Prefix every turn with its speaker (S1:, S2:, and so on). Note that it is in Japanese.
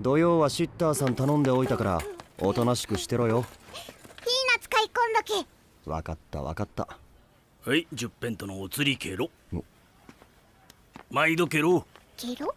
S1: 土曜はシッターさん頼んでおいたからおとなしくしてろよピー
S2: ナツ買い込んどけ
S3: 分かった分かった
S2: はい10ペントのお釣りケ
S3: ロ毎度ケロケロ